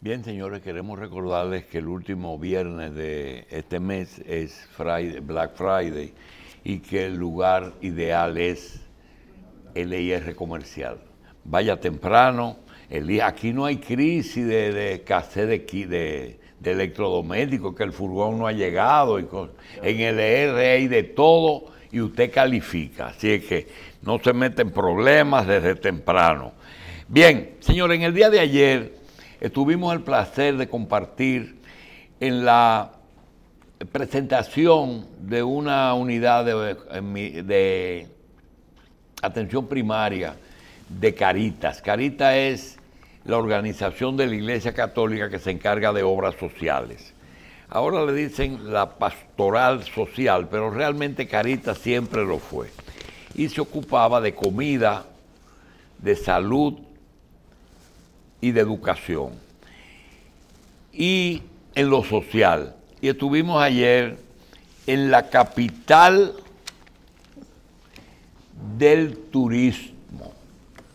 Bien, señores, queremos recordarles que el último viernes de este mes es Friday, Black Friday y que el lugar ideal es el IR Comercial. Vaya temprano, el, aquí no hay crisis de, de de, electrodomésticos, que el furgón no ha llegado. en el en hay de todo y usted califica. Así es que no se meten problemas desde temprano. Bien, señores, en el día de ayer Estuvimos tuvimos el placer de compartir en la presentación de una unidad de, de atención primaria de Caritas. Caritas es la organización de la Iglesia Católica que se encarga de obras sociales. Ahora le dicen la pastoral social, pero realmente Caritas siempre lo fue. Y se ocupaba de comida, de salud y de educación. Y en lo social. Y estuvimos ayer en la capital del turismo,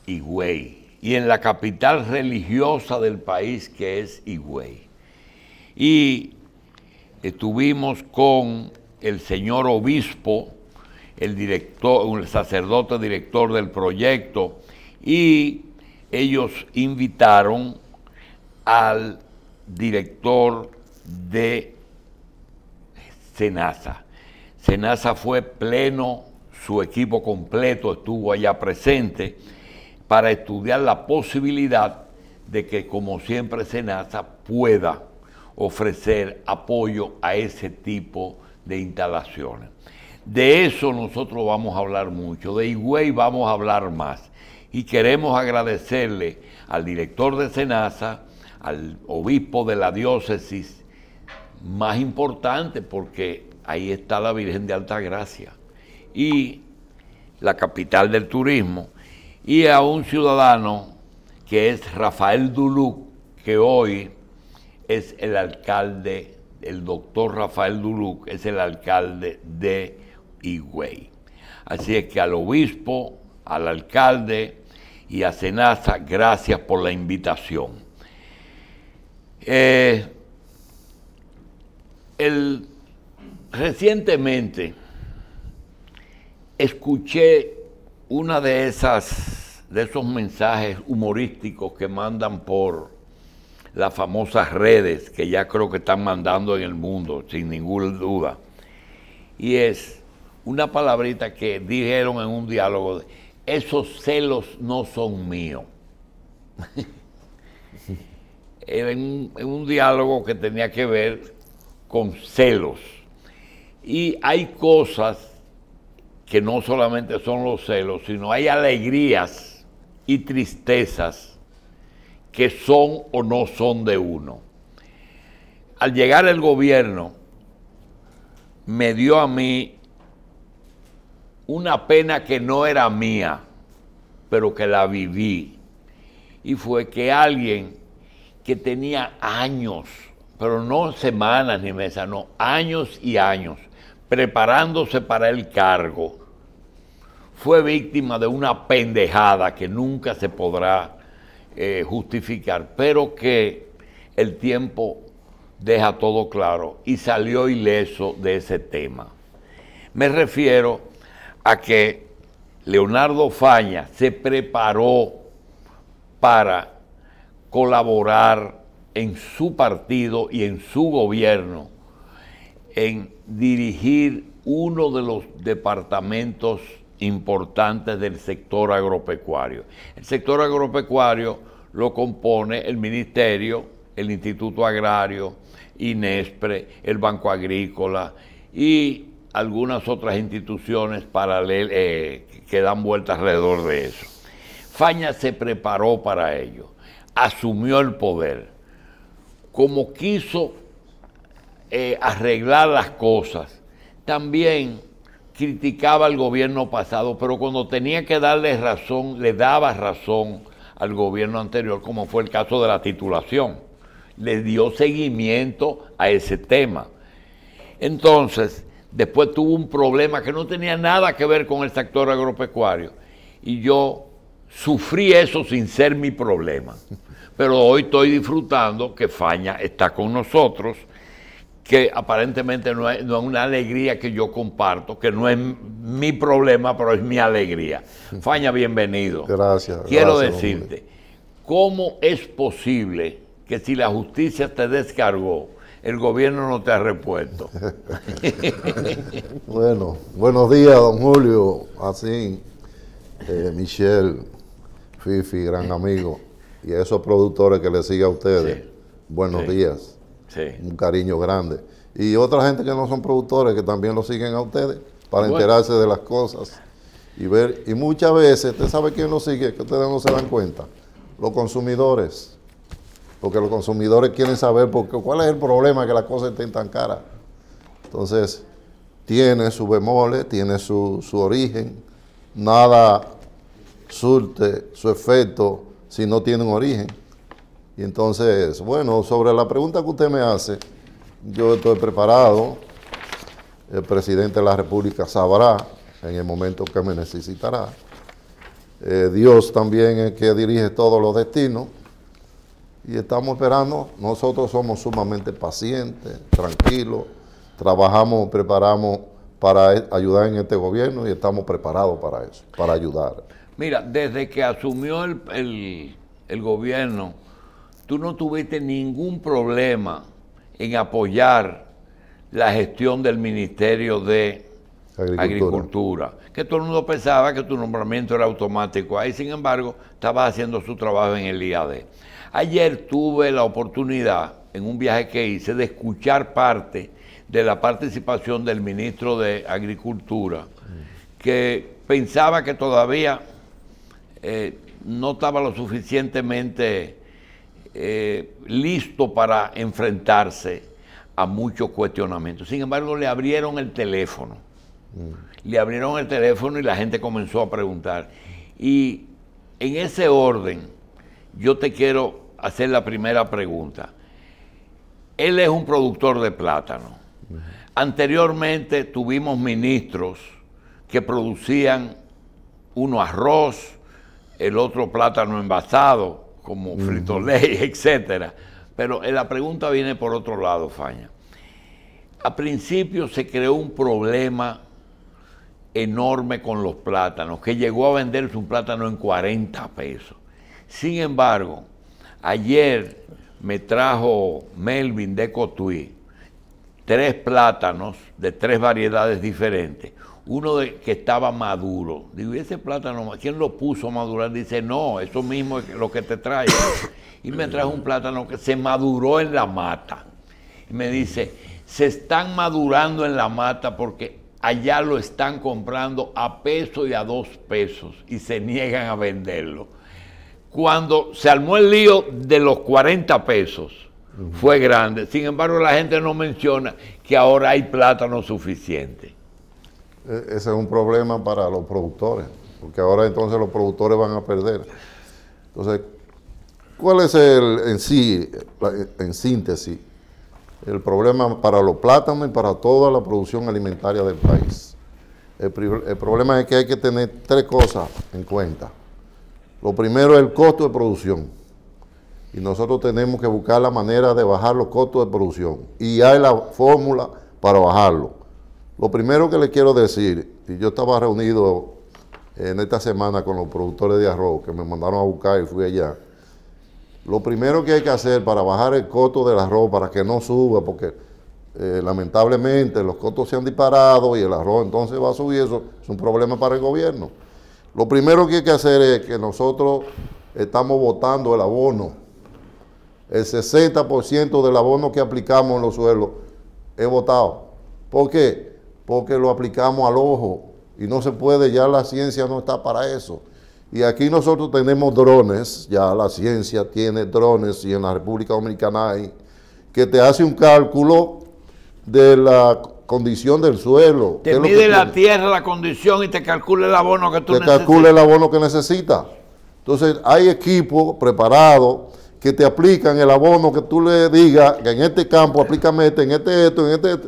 Higüey, y en la capital religiosa del país que es Higüey. Y estuvimos con el señor obispo, el director, el sacerdote director del proyecto y ellos invitaron al director de Senasa. Senasa fue pleno, su equipo completo estuvo allá presente para estudiar la posibilidad de que, como siempre, Senasa pueda ofrecer apoyo a ese tipo de instalaciones. De eso nosotros vamos a hablar mucho, de Higüey vamos a hablar más y queremos agradecerle al director de Senasa, al obispo de la diócesis más importante, porque ahí está la Virgen de Altagracia y la capital del turismo, y a un ciudadano que es Rafael Duluc, que hoy es el alcalde, el doctor Rafael Duluc es el alcalde de Higüey. Así es que al obispo, al alcalde, y a Senasa, gracias por la invitación. Eh, recientemente escuché una de esas de esos mensajes humorísticos que mandan por las famosas redes que ya creo que están mandando en el mundo, sin ninguna duda. Y es una palabrita que dijeron en un diálogo de, esos celos no son míos. Era un, un diálogo que tenía que ver con celos. Y hay cosas que no solamente son los celos, sino hay alegrías y tristezas que son o no son de uno. Al llegar el gobierno, me dio a mí una pena que no era mía, pero que la viví. Y fue que alguien que tenía años, pero no semanas ni meses, no, años y años, preparándose para el cargo, fue víctima de una pendejada que nunca se podrá eh, justificar, pero que el tiempo deja todo claro y salió ileso de ese tema. Me refiero a que Leonardo Faña se preparó para colaborar en su partido y en su gobierno en dirigir uno de los departamentos importantes del sector agropecuario. El sector agropecuario lo compone el Ministerio, el Instituto Agrario, INESPRE, el Banco Agrícola y algunas otras instituciones eh, que dan vueltas alrededor de eso. Faña se preparó para ello, asumió el poder, como quiso eh, arreglar las cosas, también criticaba al gobierno pasado, pero cuando tenía que darle razón, le daba razón al gobierno anterior, como fue el caso de la titulación. Le dio seguimiento a ese tema. Entonces, Después tuvo un problema que no tenía nada que ver con el sector agropecuario. Y yo sufrí eso sin ser mi problema. Pero hoy estoy disfrutando que Faña está con nosotros, que aparentemente no es, una alegría que yo comparto, que no es mi problema, pero es mi alegría. Faña, bienvenido. Gracias. Quiero decirte, ¿cómo es posible que si la justicia te descargó, el gobierno no te ha repuesto. bueno, buenos días, don Julio, así, eh, Michelle, Fifi, gran amigo, y a esos productores que le siguen a ustedes, buenos días, sí. un cariño grande. Y otra gente que no son productores, que también lo siguen a ustedes, para enterarse de las cosas y ver. Y muchas veces, usted sabe quién lo sigue, que ustedes no se dan cuenta, los consumidores porque los consumidores quieren saber porque, cuál es el problema que las cosas estén tan caras. Entonces, tiene su bemol, tiene su, origen, nada surte su efecto si no tiene un origen. Y entonces, bueno, sobre la pregunta que usted me hace, yo estoy preparado, el presidente de la República sabrá en el momento que me necesitará. Eh, Dios también es el que dirige todos los destinos y estamos esperando. Nosotros somos sumamente pacientes, tranquilos, trabajamos, preparamos para e, ayudar en este gobierno y estamos preparados para eso, para ayudar. Mira, desde que asumió el, gobierno, tú no tuviste ningún problema en apoyar la gestión del Ministerio de Agricultura. que todo el mundo pensaba que tu nombramiento era automático. Ahí, sin embargo, estabas haciendo su trabajo en el IAD. Ayer tuve la oportunidad, en un viaje que hice, de escuchar parte de la participación del ministro de Agricultura, que pensaba que todavía eh, no estaba lo suficientemente eh, listo para enfrentarse a muchos cuestionamientos. Sin embargo, le abrieron el teléfono. Mm. Le abrieron el teléfono y la gente comenzó a preguntar. Y en ese orden, yo te quiero hacer la primera pregunta. Él es un productor de plátano. Anteriormente tuvimos ministros que producían uno arroz, el otro plátano envasado, como frito ley, etc. Pero eh, la pregunta viene por otro lado, Faña. A principio se creó un problema enorme con los plátanos, que llegó a venderse un plátano en 40 pesos. Sin embargo, Ayer me trajo Melvin de Cotuí tres plátanos de tres variedades diferentes. Uno de, que estaba maduro. Digo, ¿y ese plátano, quién lo puso a madurar? Dice, no, eso mismo es lo que te trae. Y me trajo un plátano que se maduró en la mata. Y me dice, se están madurando en la mata porque allá lo están comprando a peso y a dos pesos y se niegan a venderlo cuando se armó el lío de los 40 pesos, fue grande. Sin embargo, la gente no menciona que ahora hay plátano suficiente. E, ese es un problema para los productores, porque ahora entonces los productores van a perder. Entonces, ¿cuál es el, en sí, en síntesis, el problema para los plátanos y para toda la producción alimentaria del país? el problema es que hay que tener tres cosas en cuenta. Lo primero es el costo de producción. Y nosotros tenemos que buscar la manera de bajar los costos de producción. Y hay la fórmula para bajarlo. Lo primero que le quiero decir, y yo estaba reunido en esta semana con los productores de arroz que me mandaron a buscar y fui allá. Lo primero que hay que hacer para bajar el costo del arroz, para que no suba, porque eh, lamentablemente los costos se han disparado y el arroz entonces va a subir, eso es un problema para el gobierno. Lo primero que hay que hacer es que nosotros estamos votando el abono. El 60% del abono que aplicamos en los suelos es votado. ¿Por qué? Porque lo aplicamos al ojo y no se puede, ya la ciencia no está para eso. Y aquí nosotros tenemos drones, ya la ciencia tiene drones y en la República Dominicana hay, que te hace un cálculo de la condición del suelo. Te mide la tierra, la condición y te calcula el abono que tú necesitas. Te calcula el abono que necesitas. Entonces hay equipos preparados que te aplican el abono que tú le digas, que en este campo aplícame este, en este esto, en este,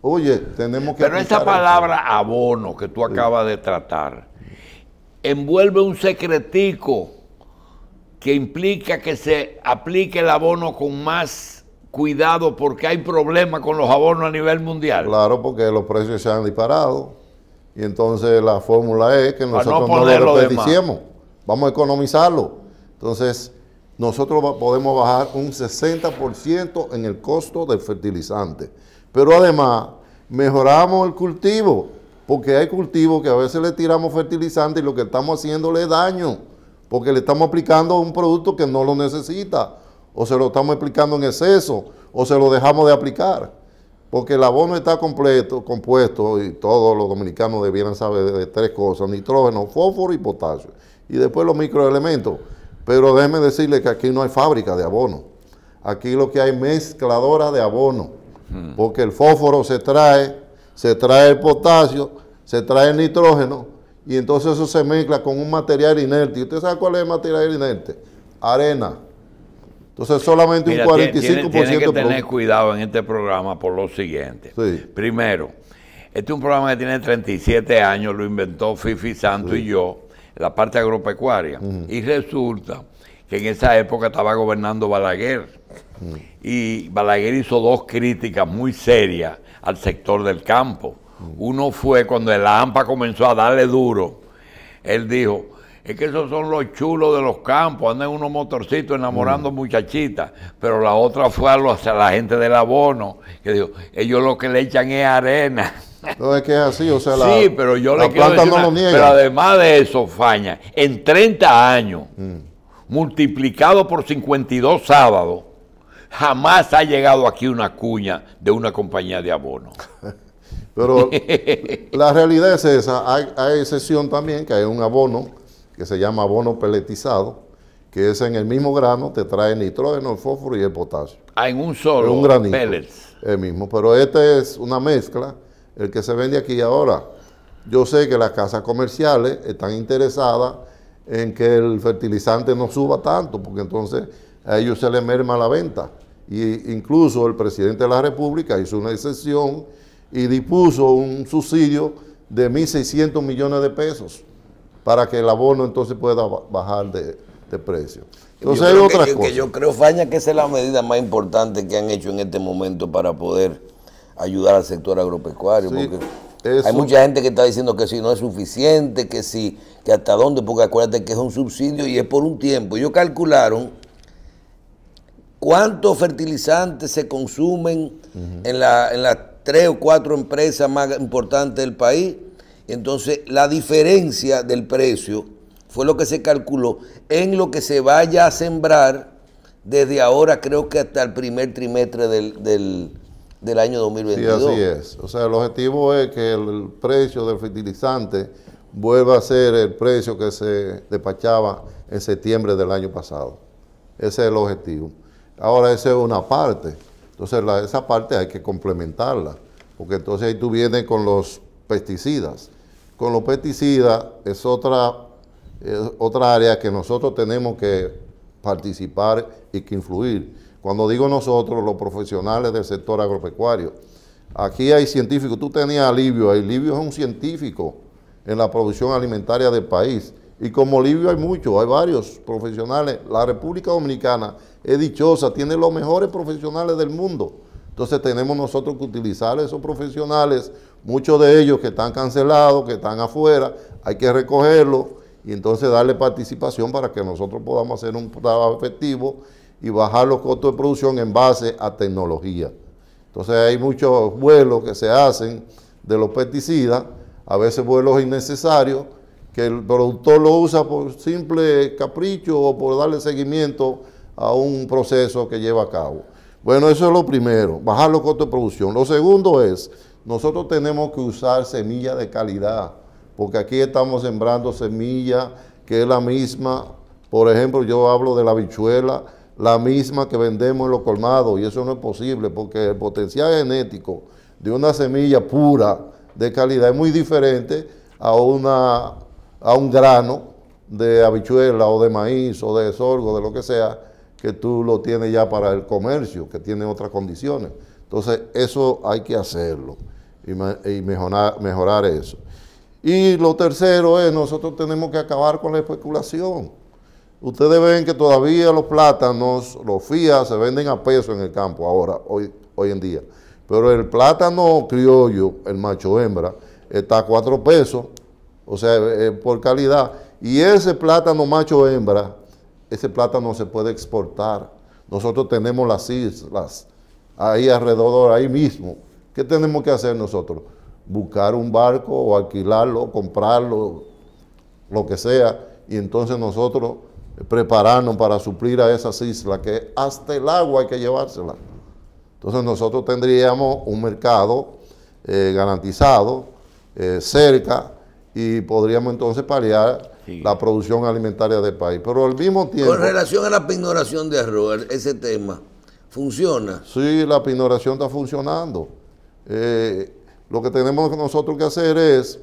Oye, tenemos que... Pero esa palabra abono que tú acabas de tratar envuelve un secretico que implica que se aplique el abono con más cuidado porque hay problemas con los abonos a nivel mundial. Claro, porque los precios se han disparado y entonces la fórmula es que nosotros no, lo desperdiciemos, vamos a economizarlo. Entonces, nosotros podemos bajar un 60% en el costo del fertilizante. Pero además, mejoramos el cultivo, porque hay cultivos que a veces le tiramos fertilizante y lo que estamos haciendo daño, porque le estamos aplicando un producto que no lo necesita o se lo estamos explicando en exceso, o se lo dejamos de aplicar. Porque el abono está completo, compuesto, y todos los dominicanos debieran saber de tres cosas, nitrógeno, fósforo y potasio. Y después los microelementos. Pero déjenme decirle que aquí no hay fábrica de abono. Aquí lo que hay es mezcladora de abono. Hmm. Porque el fósforo se trae, se trae el potasio, se trae el nitrógeno, y entonces eso se mezcla con un material inerte. ¿Y usted sabe cuál es el material inerte? Arena. Entonces solamente un 45%. Tiene, que tener cuidado en este programa por lo siguiente. Primero, este es un programa que tiene 37 años, lo inventó Fifi Santo y yo, la parte agropecuaria. Y resulta que en esa época estaba gobernando Balaguer. Y Balaguer hizo dos críticas muy serias al sector del campo. Uno fue cuando el AMPA comenzó a darle duro. Él dijo, es que esos son los chulos de los campos, andan en unos motorcitos enamorando mm. muchachitas. Pero la otra fue a, la gente del abono, que dijo, ellos lo que le echan es arena. No es que es así, o sea, la, sí, pero yo le Pero además de eso, Faña, en 30 años, mm. multiplicado por 52 sábados, jamás ha llegado aquí una cuña de una compañía de abono. Pero la realidad es esa, hay excepción también, que hay un abono que se llama abono peletizado, que es en el mismo grano, te trae nitrógeno, el fósforo y el potasio. Ah, en un solo. En un granito. El mismo, pero este es una mezcla, el que se vende aquí ahora. Yo sé que las casas comerciales están interesadas en que el fertilizante no suba tanto, porque entonces a ellos se les merma la venta. Y incluso el presidente de la República hizo una excepción y dispuso un subsidio de 1.600 millones de pesos para que el abono entonces pueda bajar de, precio. Entonces hay yo creo, Faña, que esa es la medida más importante que han hecho en este momento para poder ayudar al sector agropecuario. porque hay mucha gente que está diciendo que si no es suficiente, que si, que hasta dónde, porque acuérdate que es un subsidio y es por un tiempo. Ellos calcularon cuántos fertilizantes se consumen en, en las tres o cuatro empresas más importantes del país entonces, la diferencia del precio fue lo que se calculó en lo que se vaya a sembrar desde ahora, creo que hasta el primer trimestre del, año 2022. Sí, así es. O sea, el objetivo es que el precio del fertilizante vuelva a ser el precio que se despachaba en septiembre del año pasado. Ese es el objetivo. Ahora, esa es una parte. Entonces, esa parte hay que complementarla, porque entonces ahí tú vienes con los pesticidas con los pesticidas es otra, otra área que nosotros tenemos que participar y que influir. Cuando digo nosotros, los profesionales del sector agropecuario. Aquí hay científicos, tú tenías a Livio, Livio es un científico en la producción alimentaria del país. Y como Livio hay muchos, hay varios profesionales. La República Dominicana es dichosa, tiene los mejores profesionales del mundo entonces tenemos nosotros que utilizar esos profesionales, muchos de ellos que están cancelados, que están afuera, hay que recogerlos y entonces darle participación para que nosotros podamos hacer un trabajo efectivo y bajar los costos de producción en base a tecnología. Entonces hay muchos vuelos que se hacen de los pesticidas, a veces vuelos innecesarios, que el productor lo usa por simple capricho o por darle seguimiento a un proceso que lleva a cabo. Bueno, eso es lo primero, bajar los costos de producción. Lo segundo es, nosotros tenemos que usar semillas de calidad, porque aquí estamos sembrando semillas que es la misma, por ejemplo, yo hablo de la habichuela, la misma que vendemos en los colmados, y eso no es posible, porque el potencial genético de una semilla pura de calidad es muy diferente a, una, a un grano de habichuela o de maíz o de sorgo, de lo que sea, que tú lo tienes ya para el comercio, que tiene otras condiciones. Entonces, eso hay que hacerlo y, mejorar, mejorar eso. Y lo tercero es, nosotros tenemos que acabar con la especulación. Ustedes ven que todavía los plátanos, los fías, se venden a peso en el campo ahora, hoy, hoy en día. Pero el plátano criollo, el macho hembra, está a cuatro pesos, o sea, eh, por calidad. Y ese plátano macho hembra ese plátano se puede exportar. Nosotros tenemos las islas ahí alrededor, ahí mismo. ¿Qué tenemos que hacer nosotros? Buscar un barco o alquilarlo, comprarlo, lo que sea, y entonces nosotros prepararnos para suplir a esas islas, que hasta el agua hay que llevársela. Entonces nosotros tendríamos un mercado eh, garantizado, eh, cerca, y podríamos entonces paliar la producción alimentaria del país. Pero al mismo tiempo... Con relación a la pignoración de arroz, ese tema, ¿funciona? Sí, la pignoración está funcionando. Eh, lo que tenemos nosotros que hacer es,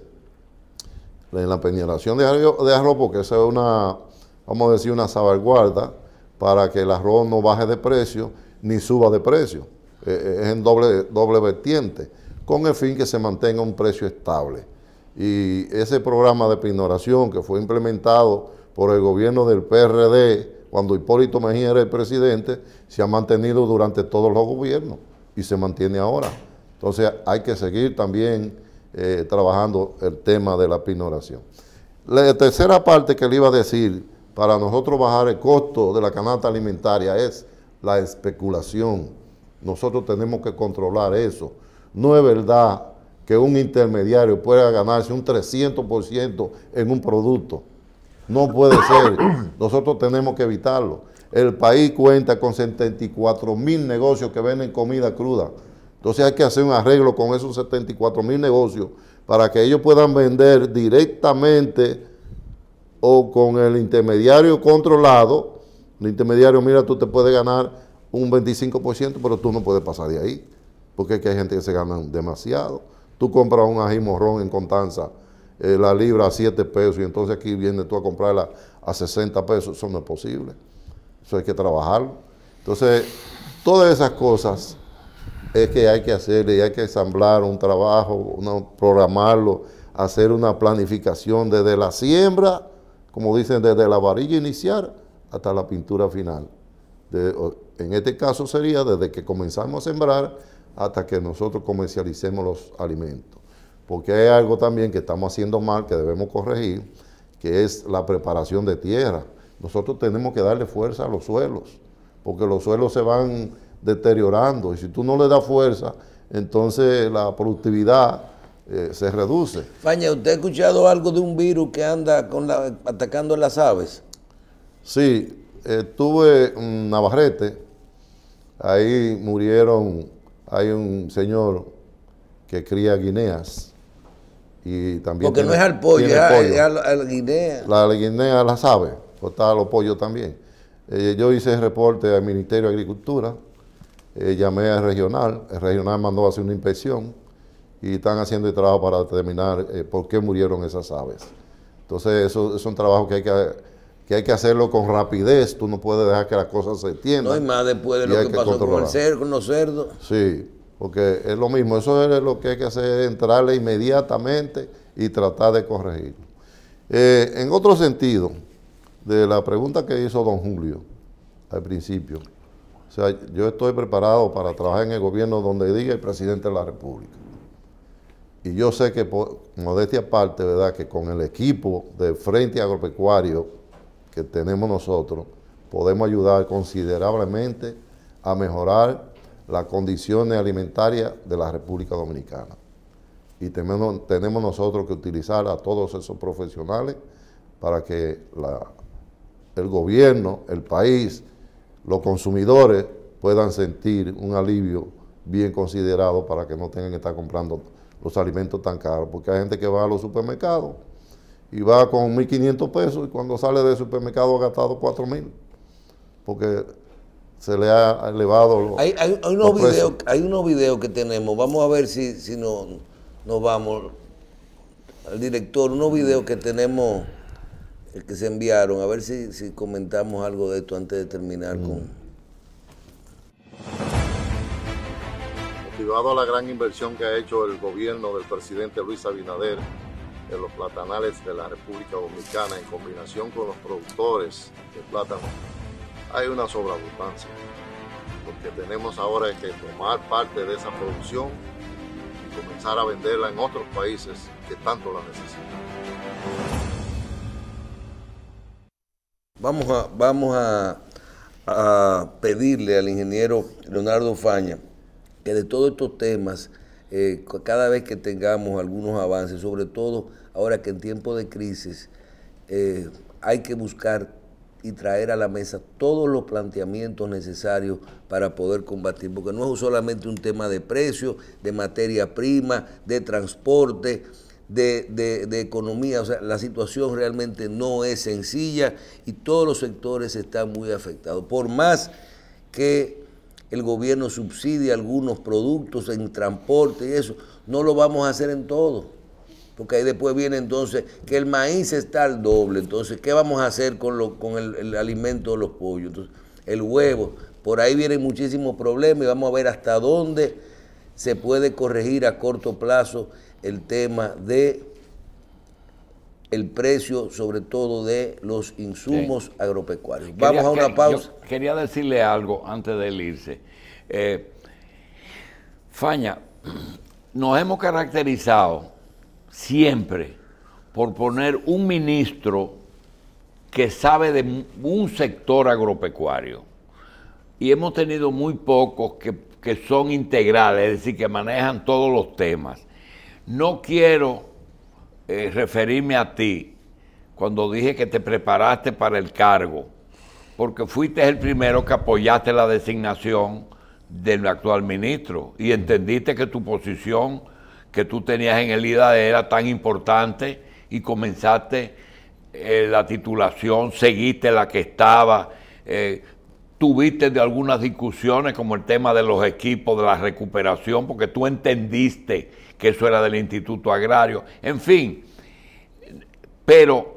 en la pignoración de arroz, de arroz porque esa es una, vamos a decir, una salvaguarda para que el arroz no baje de precio ni suba de precio. Eh, eh, es en doble, doble vertiente, con el fin que se mantenga un precio estable y ese programa de pignoración que fue implementado por el gobierno del PRD cuando Hipólito Mejía era el presidente, se ha mantenido durante todos los gobiernos y se mantiene ahora. Entonces hay que seguir también eh, trabajando el tema de la pignoración. La tercera parte que le iba a decir, para nosotros bajar el costo de la canasta alimentaria es la especulación. Nosotros tenemos que controlar eso. No es verdad que un intermediario pueda ganarse un 300% en un producto. No puede ser. Nosotros tenemos que evitarlo. El país cuenta con 74 mil negocios que venden comida cruda. Entonces hay que hacer un arreglo con esos 74 mil negocios para que ellos puedan vender directamente o con el intermediario controlado. El intermediario, mira, tú te puedes ganar un 25%, pero tú no puedes pasar de ahí, porque es que hay gente que se gana demasiado. Tú compras un ají morrón en Contanza, eh, la libra a 7 pesos, y entonces aquí vienes tú a comprarla a 60 pesos. Eso no es posible. Eso hay que trabajarlo. Entonces, todas esas cosas es que hay que hacerle... y hay que ensamblar un trabajo, programarlo, hacer una planificación desde la siembra, como dicen, desde la varilla inicial hasta la pintura final. en este caso sería desde que comenzamos a sembrar hasta que nosotros comercialicemos los alimentos. Porque hay algo también que estamos haciendo mal, que debemos corregir, que es la preparación de tierra. Nosotros tenemos que darle fuerza a los suelos, porque los suelos se van deteriorando y si tú no le das fuerza, entonces la productividad eh, se reduce. Faña, ¿usted ha escuchado algo de un virus que anda atacando las aves? Sí, estuve eh, en Navarrete, ahí murieron hay un señor que cría guineas y también... Porque no es al pollo, es al guinea. La guinea la sabe, pues está los pollos también. Eh, yo hice el reporte al Ministerio de Agricultura, eh, llamé al regional, el regional mandó a hacer una inspección y están haciendo el trabajo para determinar eh, por qué murieron esas aves. Entonces, eso es un trabajo que hay que que hay que hacerlo con rapidez, tú no puedes dejar que las cosas se entiendan. No, hay más después de lo que, pasó con el cerdo, con los cerdos. Sí, porque es lo mismo, eso es lo que hay que hacer, entrarle inmediatamente y tratar de corregirlo. Eh, en otro sentido, de la pregunta que hizo don Julio al principio, o sea, yo estoy preparado para trabajar en el gobierno donde diga el presidente de la República. Y yo sé que, por modestia aparte, ¿verdad?, que con el equipo de Frente Agropecuario, que tenemos nosotros, podemos ayudar considerablemente a mejorar las condiciones alimentarias de la República Dominicana. Y tenemos, nosotros que utilizar a todos esos profesionales para que el gobierno, el país, los consumidores puedan sentir un alivio bien considerado para que no tengan que estar comprando los alimentos tan caros, porque hay gente que va a los supermercados y va con 1.500 pesos y cuando sale del supermercado ha gastado 4.000 porque se le ha elevado los, hay, unos videos, que tenemos, vamos a ver si, si nos vamos al director, unos videos que tenemos eh, que se enviaron, a ver si, comentamos algo de esto antes de terminar con... Motivado a la gran inversión que ha hecho el gobierno del presidente Luis Abinader, en los platanales de la República Dominicana en combinación con los productores de plátano, hay una sobreabundancia. Lo que tenemos ahora es que tomar parte de esa producción y comenzar a venderla en otros países que tanto la necesitan. Vamos a, vamos a pedirle al ingeniero Leonardo Faña que de todos estos temas eh, cada vez que tengamos algunos avances, sobre todo ahora que en tiempo de crisis eh, hay que buscar y traer a la mesa todos los planteamientos necesarios para poder combatir, porque no es solamente un tema de precios, de materia prima, de transporte, de, de, economía. O sea, la situación realmente no es sencilla y todos los sectores están muy afectados. Por más que el gobierno subsidia algunos productos en transporte y eso. No lo vamos a hacer en todo. Porque ahí después viene entonces que el maíz está al doble. Entonces, ¿qué vamos a hacer con, lo, con el, alimento de los pollos? el huevo. Por ahí vienen muchísimos problemas y vamos a ver hasta dónde se puede corregir a corto plazo el tema de el precio, sobre todo de los insumos agropecuarios. Vamos a una pausa. quería decirle algo antes de irse. Eh, Faña, nos hemos caracterizado siempre por poner un ministro que sabe de un sector agropecuario. Y hemos tenido muy pocos que, que son integrales, es decir, que manejan todos los temas. No quiero eh, referirme a ti cuando dije que te preparaste para el cargo, porque fuiste el primero que apoyaste la designación del actual ministro y entendiste que tu posición que tú tenías en el IDA era tan importante y comenzaste eh, la titulación, seguiste la que estaba, eh, tuviste de algunas discusiones como el tema de los equipos, de la recuperación, porque tú entendiste que eso era del Instituto Agrario, en fin. Pero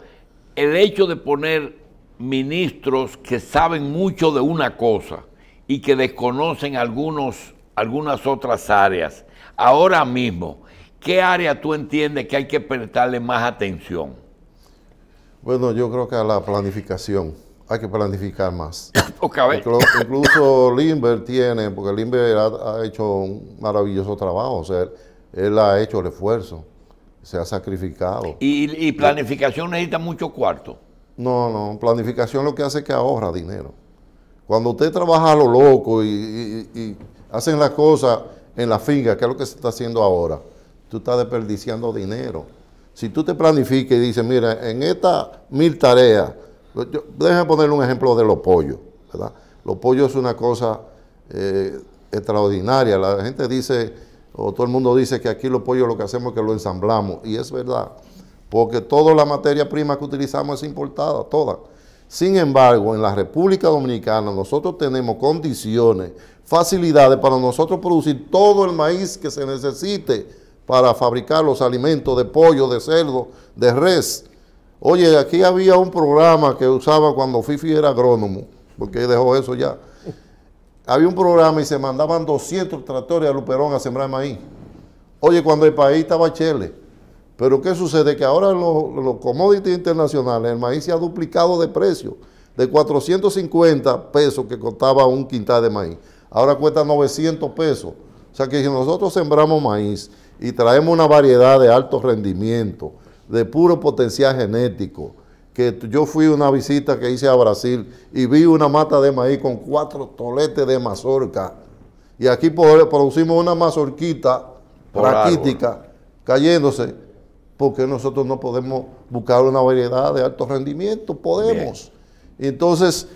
el hecho de poner ministros que saben mucho de una cosa y que desconocen algunos, algunas otras áreas, ahora mismo, ¿qué área tú entiendes que hay que prestarle más atención? Bueno, yo creo que a la planificación hay que planificar más. Incluso Limber tiene, porque Limber ha, hecho un maravilloso trabajo. O sea, él ha hecho el esfuerzo, se ha sacrificado. ¿Y, planificación necesita mucho cuarto? No, no, planificación lo que hace es que ahorra dinero. Cuando usted trabaja a lo loco y, hacen las cosas en la finca, que es lo que se está haciendo ahora, tú estás desperdiciando dinero. Si tú te planificas y dices, mira, en estas mil tareas, déjame ponerle un ejemplo de los pollos, ¿verdad? Los pollos es una cosa eh, extraordinaria. La gente dice, todo el mundo dice que aquí los pollos lo que hacemos es que lo ensamblamos, y es verdad, porque toda la materia prima que utilizamos es importada, toda. Sin embargo, en la República Dominicana nosotros tenemos condiciones, facilidades para nosotros producir todo el maíz que se necesite para fabricar los alimentos de pollo, de cerdo, de res. Oye, aquí había un programa que usaba cuando Fifi era agrónomo, porque dejó eso ya había un programa y se mandaban 200 tractores a Luperón a sembrar maíz. Oye, cuando el país estaba chele. Pero ¿qué sucede? Que ahora los, los commodities internacionales, el maíz se ha duplicado de precio. De 450 pesos que costaba un quintal de maíz, ahora cuesta 900 pesos. O sea que si nosotros sembramos maíz y traemos una variedad de alto rendimiento, de puro potencial genético, que yo fui una visita que hice a Brasil y vi una mata de maíz con cuatro toletes de mazorca. Y aquí producimos una mazorquita Por raquítica cayéndose, porque nosotros no podemos buscar una variedad de alto rendimiento, podemos. Entonces,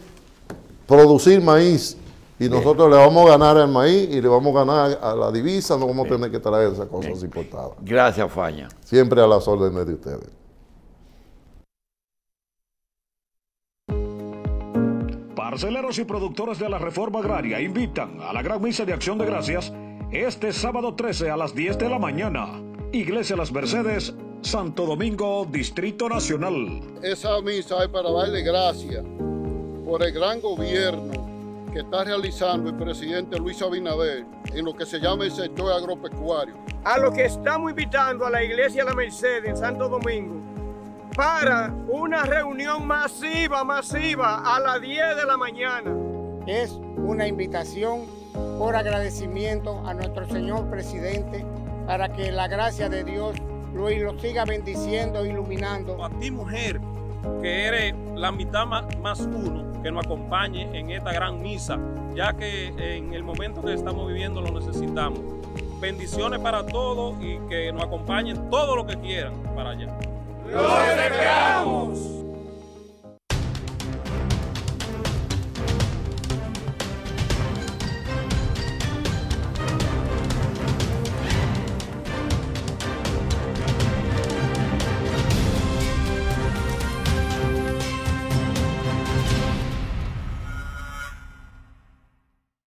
producir maíz y nosotros le vamos a ganar al maíz y le vamos a ganar a la divisa, no vamos a tener que traer esas cosas importadas. Gracias, Faña. Siempre a las órdenes de ustedes. Parceleros y productores de la reforma agraria invitan a la gran misa de acción de gracias este sábado 13 a las 10 de la mañana. Iglesia Las Mercedes, Santo Domingo, Distrito Nacional. Esa misa es para darle gracias por el gran gobierno que está realizando el presidente Luis Abinader en lo que se llama el sector agropecuario. A lo que estamos invitando a la Iglesia Las Mercedes en Santo Domingo para una reunión masiva, masiva, a las 10 de la mañana. Es una invitación por agradecimiento a nuestro señor presidente para que la gracia de Dios lo, siga bendiciendo, iluminando. A ti mujer, que eres la mitad más uno, que nos acompañe en esta gran misa, ya que en el momento que estamos viviendo lo necesitamos. Bendiciones para todos y que nos acompañen todo lo que quieran para allá. Lo esperamos.